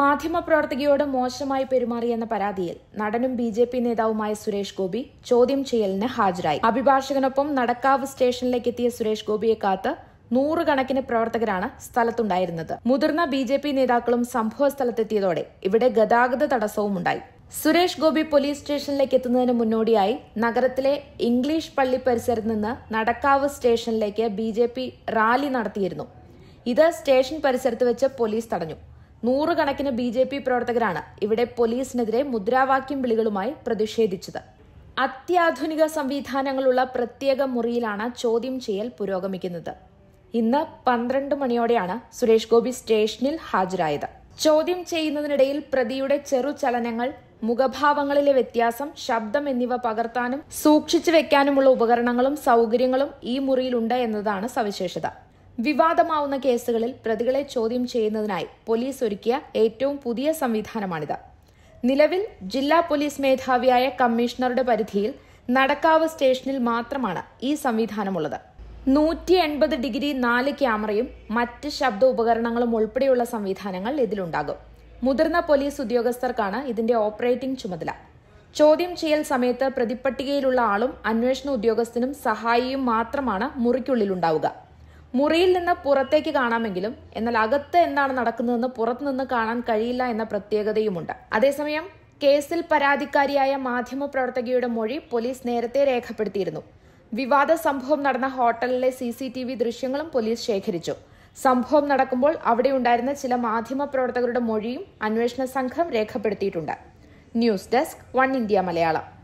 മാധ്യമപ്രവർത്തകയോട് മോശമായി പെരുമാറിയെന്ന പരാതിയിൽ നടനും ബി ജെ പി നേതാവുമായ സുരേഷ് ഗോപി ചോദ്യം ചെയ്യലിന് ഹാജരായി അഭിഭാഷകനൊപ്പം നടക്കാവ് സ്റ്റേഷനിലേക്ക് എത്തിയ സുരേഷ് ഗോപിയെ കാത്ത് നൂറുകണക്കിന് പ്രവർത്തകരാണ് സ്ഥലത്തുണ്ടായിരുന്നത് മുതിർന്ന ബി ജെ പി നേതാക്കളും സംഭവ സ്ഥലത്തെത്തിയതോടെ ഇവിടെ ഗതാഗത തടസ്സവും ഉണ്ടായി സുരേഷ് ഗോപി പോലീസ് സ്റ്റേഷനിലേക്ക് എത്തുന്നതിന് മുന്നോടിയായി നഗരത്തിലെ ഇംഗ്ലീഷ് പള്ളി പരിസരത്ത് നിന്ന് നടക്കാവ് സ്റ്റേഷനിലേക്ക് ബി റാലി നടത്തിയിരുന്നു ഇത് സ്റ്റേഷൻ പരിസരത്ത് വെച്ച് പോലീസ് തടഞ്ഞു നൂറുകണക്കിന് ബി ജെ പി പ്രവർത്തകരാണ് ഇവിടെ പോലീസിനെതിരെ മുദ്രാവാക്യം വിളികളുമായി പ്രതിഷേധിച്ചത് അത്യാധുനിക സംവിധാനങ്ങളുള്ള പ്രത്യേക മുറിയിലാണ് ചോദ്യം ചെയ്യൽ പുരോഗമിക്കുന്നത് ഇന്ന് പന്ത്രണ്ട് മണിയോടെയാണ് സുരേഷ് ഗോപി സ്റ്റേഷനിൽ ഹാജരായത് ചോദ്യം ചെയ്യുന്നതിനിടയിൽ പ്രതിയുടെ ചെറുചലനങ്ങൾ മുഖഭാവങ്ങളിലെ വ്യത്യാസം ശബ്ദം എന്നിവ പകർത്താനും സൂക്ഷിച്ചു വെക്കാനുമുള്ള ഉപകരണങ്ങളും സൗകര്യങ്ങളും ഈ മുറിയിലുണ്ട് എന്നതാണ് സവിശേഷത വിവാദമാവുന്ന കേസുകളിൽ പ്രതികളെ ചോദ്യം ചെയ്യുന്നതിനായി പോലീസ് ഒരുക്കിയ ഏറ്റവും പുതിയ സംവിധാനമാണിത് നിലവിൽ ജില്ലാ പോലീസ് മേധാവിയായ കമ്മീഷണറുടെ പരിധിയിൽ നടക്കാവ് സ്റ്റേഷനിൽ മാത്രമാണ് ഈ സംവിധാനമുള്ളത് നൂറ്റി എൺപത് ഡിഗ്രി നാല് ക്യാമറയും മറ്റ് ശബ്ദ ഉപകരണങ്ങളും ഉൾപ്പെടെയുള്ള സംവിധാനങ്ങൾ ഇതിലുണ്ടാകും മുതിർന്ന പോലീസ് ഉദ്യോഗസ്ഥർക്കാണ് ഇതിന്റെ ഓപ്പറേറ്റിംഗ് ചുമതല ചോദ്യം ചെയ്യൽ സമയത്ത് പ്രതിപ്പട്ടികയിലുള്ള ആളും അന്വേഷണ ഉദ്യോഗസ്ഥനും സഹായിയും മാത്രമാണ് മുറിക്കുള്ളിലുണ്ടാവുക മുറിയിൽ നിന്ന് പുറത്തേക്ക് കാണാമെങ്കിലും എന്നാൽ അകത്ത് എന്താണ് നടക്കുന്നതെന്ന് പുറത്തുനിന്ന് കാണാൻ കഴിയില്ല എന്ന പ്രത്യേകതയുമുണ്ട് അതേസമയം കേസിൽ പരാതിക്കാരിയായ മാധ്യമപ്രവർത്തകയുടെ മൊഴി പോലീസ് നേരത്തെ രേഖപ്പെടുത്തിയിരുന്നു വിവാദ സംഭവം നടന്ന ഹോട്ടലിലെ സി സി ടി വി ദൃശ്യങ്ങളും പോലീസ് ശേഖരിച്ചു സംഭവം നടക്കുമ്പോൾ അവിടെ ഉണ്ടായിരുന്ന ചില മാധ്യമപ്രവർത്തകരുടെ മൊഴിയും അന്വേഷണ സംഘം രേഖപ്പെടുത്തിയിട്ടുണ്ട് news desk one India Malayalam